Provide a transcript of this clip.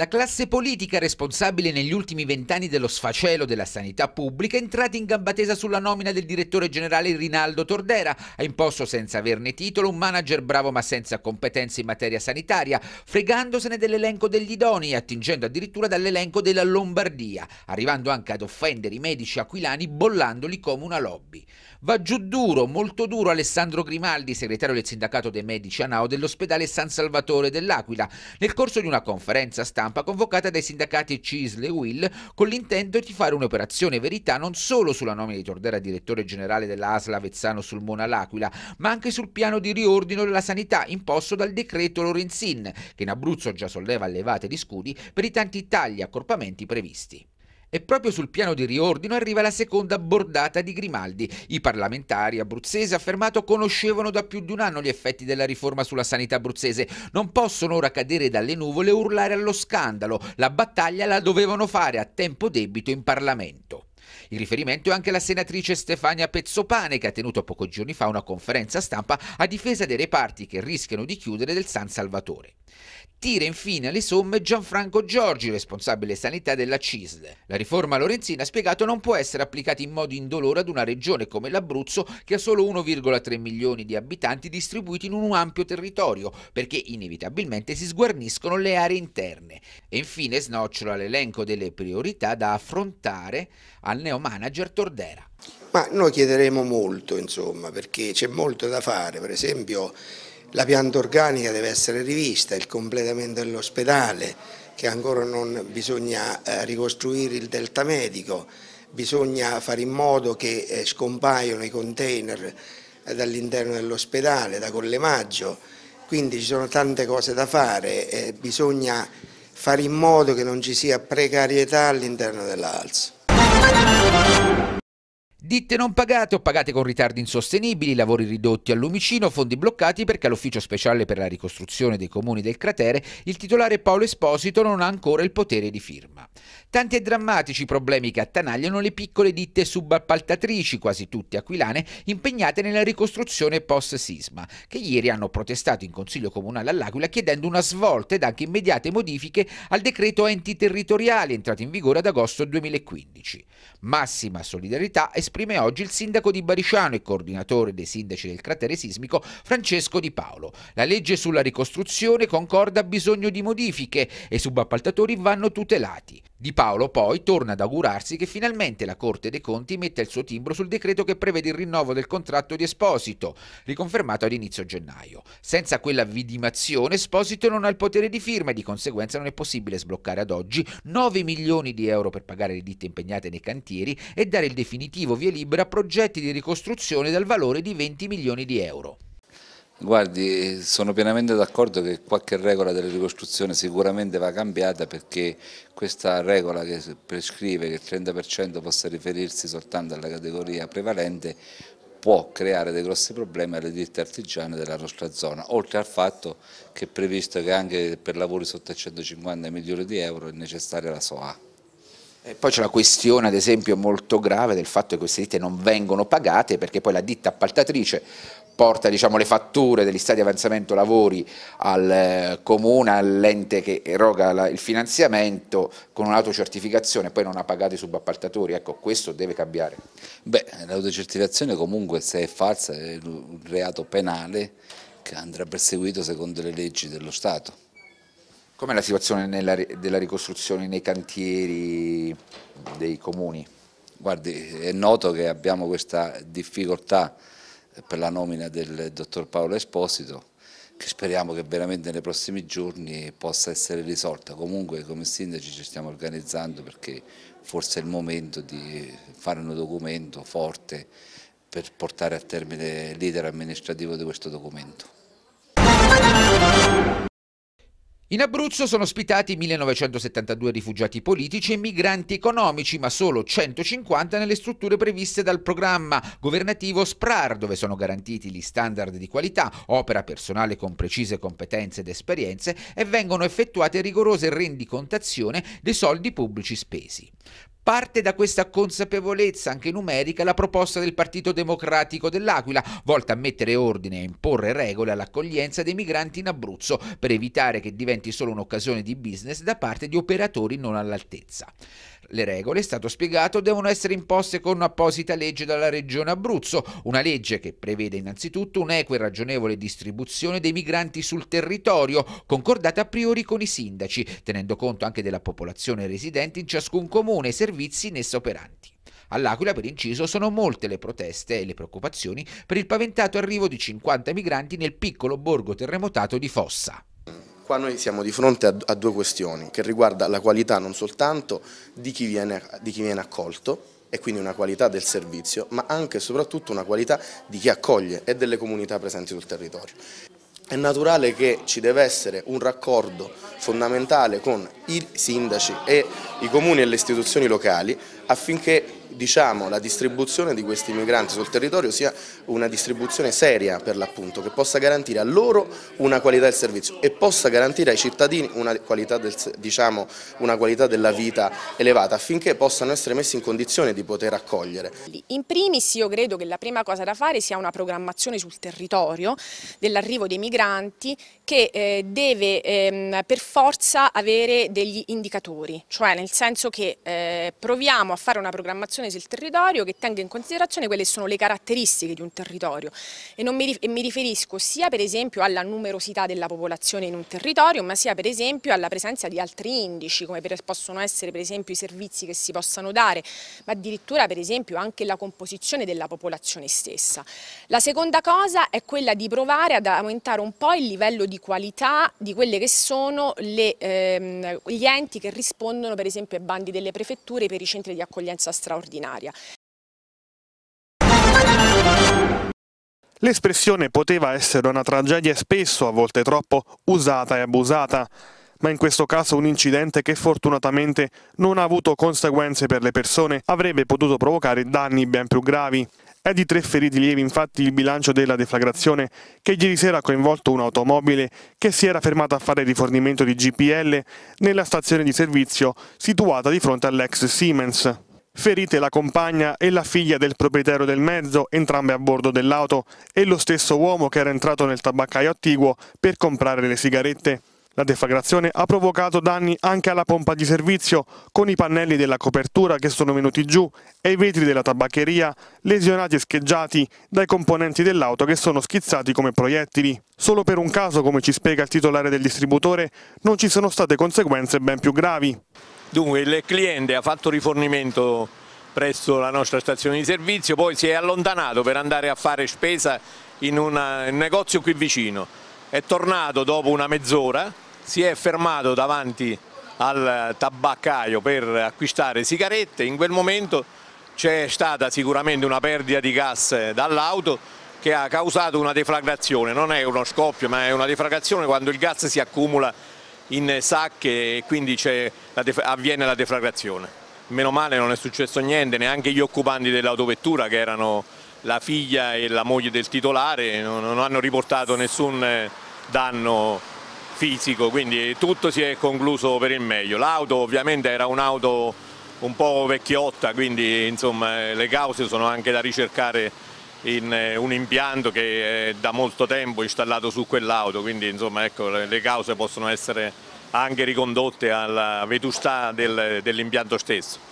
La classe politica responsabile negli ultimi vent'anni dello sfacelo della sanità pubblica è entrata in gamba tesa sulla nomina del direttore generale Rinaldo Tordera, ha imposto senza averne titolo un manager bravo ma senza competenze in materia sanitaria, fregandosene dell'elenco degli idonei, attingendo addirittura dall'elenco della Lombardia, arrivando anche ad offendere i medici aquilani bollandoli come una lobby. Va giù duro, molto duro Alessandro Grimaldi, segretario del sindacato dei medici a Nao dell'ospedale San Salvatore dell'Aquila, nel corso di una conferenza stampa stampa convocata dai sindacati CISL e WILL con l'intento di fare un'operazione verità non solo sulla nomina di Tordera direttore generale della ASL Avezzano sul Mona L'Aquila, ma anche sul piano di riordino della sanità imposto dal decreto Lorenzin, che in Abruzzo già solleva levate di scudi per i tanti tagli e accorpamenti previsti. E proprio sul piano di riordino arriva la seconda bordata di Grimaldi. I parlamentari abruzzesi, affermato, conoscevano da più di un anno gli effetti della riforma sulla sanità abruzzese. Non possono ora cadere dalle nuvole e urlare allo scandalo. La battaglia la dovevano fare a tempo debito in Parlamento. Il riferimento è anche alla senatrice Stefania Pezzopane che ha tenuto pochi giorni fa una conferenza stampa a difesa dei reparti che rischiano di chiudere del San Salvatore. Tira infine alle somme Gianfranco Giorgi, responsabile sanità della CISL. La riforma Lorenzina ha spiegato non può essere applicata in modo indolore ad una regione come l'Abruzzo che ha solo 1,3 milioni di abitanti distribuiti in un ampio territorio, perché inevitabilmente si sguarniscono le aree interne. E infine snocciola l'elenco delle priorità da affrontare al neo manager Tordera. Ma noi chiederemo molto, insomma, perché c'è molto da fare, per esempio la pianta organica deve essere rivista, il completamento dell'ospedale, che ancora non bisogna eh, ricostruire il delta medico, bisogna fare in modo che eh, scompaiano i container eh, dall'interno dell'ospedale, da collemaggio, quindi ci sono tante cose da fare, bisogna fare in modo che non ci sia precarietà all'interno dell'ALS ditte non pagate o pagate con ritardi insostenibili, lavori ridotti al lumicino, fondi bloccati perché all'ufficio speciale per la ricostruzione dei comuni del cratere il titolare Paolo Esposito non ha ancora il potere di firma. Tanti e drammatici problemi che attanagliano le piccole ditte subappaltatrici, quasi tutte aquilane, impegnate nella ricostruzione post-sisma, che ieri hanno protestato in Consiglio Comunale all'Aquila chiedendo una svolta ed anche immediate modifiche al decreto enti territoriali entrato in vigore ad agosto 2015. Massima solidarietà espressa esprime oggi il sindaco di Bariciano e coordinatore dei sindaci del cratere sismico Francesco Di Paolo. La legge sulla ricostruzione concorda ha bisogno di modifiche e i subappaltatori vanno tutelati. Di Paolo poi torna ad augurarsi che finalmente la Corte dei Conti metta il suo timbro sul decreto che prevede il rinnovo del contratto di Esposito, riconfermato ad inizio gennaio. Senza quella vidimazione Esposito non ha il potere di firma e di conseguenza non è possibile sbloccare ad oggi 9 milioni di euro per pagare le ditte impegnate nei cantieri e dare il definitivo via libera a progetti di ricostruzione dal valore di 20 milioni di euro. Guardi, sono pienamente d'accordo che qualche regola della ricostruzione sicuramente va cambiata perché questa regola che prescrive che il 30% possa riferirsi soltanto alla categoria prevalente può creare dei grossi problemi alle ditte artigiane della nostra zona, oltre al fatto che è previsto che anche per lavori sotto a 150 milioni di euro è necessaria la SOA. E poi c'è la questione, ad esempio, molto grave del fatto che queste ditte non vengono pagate perché poi la ditta appaltatrice porta diciamo, le fatture degli stati di avanzamento lavori al eh, comune, all'ente che eroga la, il finanziamento con un'autocertificazione, poi non ha pagato i subappaltatori, ecco questo deve cambiare. Beh, l'autocertificazione comunque se è falsa è un reato penale che andrà perseguito secondo le leggi dello Stato. Com'è la situazione nella, della ricostruzione nei cantieri dei comuni? Guardi, è noto che abbiamo questa difficoltà per la nomina del dottor Paolo Esposito che speriamo che veramente nei prossimi giorni possa essere risolta. Comunque come sindaci ci stiamo organizzando perché forse è il momento di fare un documento forte per portare a termine l'iter amministrativo di questo documento. In Abruzzo sono ospitati 1972 rifugiati politici e migranti economici, ma solo 150 nelle strutture previste dal programma governativo SPRAR, dove sono garantiti gli standard di qualità, opera personale con precise competenze ed esperienze e vengono effettuate rigorose rendicontazioni dei soldi pubblici spesi. Parte da questa consapevolezza anche numerica la proposta del Partito Democratico dell'Aquila, volta a mettere ordine e imporre regole all'accoglienza dei migranti in Abruzzo, per evitare che diventi solo un'occasione di business da parte di operatori non all'altezza. Le regole, è stato spiegato, devono essere imposte con un'apposita legge dalla Regione Abruzzo, una legge che prevede innanzitutto un'equa e ragionevole distribuzione dei migranti sul territorio, concordata a priori con i sindaci, tenendo conto anche della popolazione residente in ciascun comune e servizi in essa operanti. All'Aquila, per inciso, sono molte le proteste e le preoccupazioni per il paventato arrivo di 50 migranti nel piccolo borgo terremotato di Fossa. Qua noi siamo di fronte a, due questioni, che riguarda la qualità non soltanto di chi viene, di chi viene accolto, e quindi una qualità del servizio, ma anche e soprattutto una qualità di chi accoglie e delle comunità presenti sul territorio. È naturale che ci deve essere un raccordo fondamentale con i sindaci e i comuni e le istituzioni locali affinché diciamo la distribuzione di questi migranti sul territorio sia una distribuzione seria per l'appunto, che possa garantire a loro una qualità del servizio e possa garantire ai cittadini una qualità, del, diciamo, una qualità della vita elevata affinché possano essere messi in condizione di poter accogliere. In primis io credo che la prima cosa da fare sia una programmazione sul territorio dell'arrivo dei migranti che eh, deve ehm, per forza avere degli indicatori, cioè nel senso che eh, proviamo a fare una programmazione condizioni sul territorio che tenga in considerazione quelle che sono le caratteristiche di un territorio e, mi, e mi riferisco sia per esempio alla numerosità della popolazione in un territorio ma sia per esempio alla presenza di altri indici come per, possono essere per esempio i servizi che si possano dare ma addirittura per esempio anche la composizione della popolazione stessa. La seconda cosa è quella di provare ad aumentare un po' il livello di qualità di quelle che sono le, ehm, gli enti che rispondono per esempio ai bandi delle prefetture per i centri di accoglienza straordinaria straordinaria. L'espressione poteva essere una tragedia e spesso, a volte troppo, usata e abusata, ma in questo caso un incidente che fortunatamente non ha avuto conseguenze per le persone avrebbe potuto provocare danni ben più gravi. È di tre feriti lievi infatti il bilancio della deflagrazione che ieri sera ha coinvolto un'automobile che si era fermata a fare rifornimento di GPL nella stazione di servizio situata di fronte all'ex Siemens. Ferite la compagna e la figlia del proprietario del mezzo, entrambe a bordo dell'auto, e lo stesso uomo che era entrato nel tabaccaio attiguo per comprare le sigarette. La deflagrazione ha provocato danni anche alla pompa di servizio, con i pannelli della copertura che sono venuti giù e i vetri della tabaccheria lesionati e scheggiati dai componenti dell'auto che sono schizzati come proiettili. Solo per un caso, come ci spiega il titolare del distributore, non ci sono state conseguenze ben più gravi. Dunque il cliente ha fatto rifornimento presso la nostra stazione di servizio, poi si è allontanato per andare a fare spesa in, eh, un negozio qui vicino. È tornato dopo una mezz'ora, si è fermato davanti al tabaccaio per acquistare sigarette, in quel momento c'è stata sicuramente una perdita di gas dall'auto che ha causato una deflagrazione, non è uno scoppio ma è una deflagrazione quando il gas si accumula in sacche e quindi la avviene la deflagrazione. Meno male non è successo niente, neanche gli occupanti dell'autovettura che erano la figlia e la moglie del titolare non, hanno riportato nessun eh, danno fisico, quindi tutto si è concluso per il meglio. L'auto ovviamente era un'auto un po' vecchiotta, quindi insomma, eh, le cause sono anche da ricercare in eh, un impianto che è eh, da molto tempo installato su quell'auto, quindi insomma, ecco, le cause possono essere anche ricondotte alla vetustà del, dell'impianto stesso.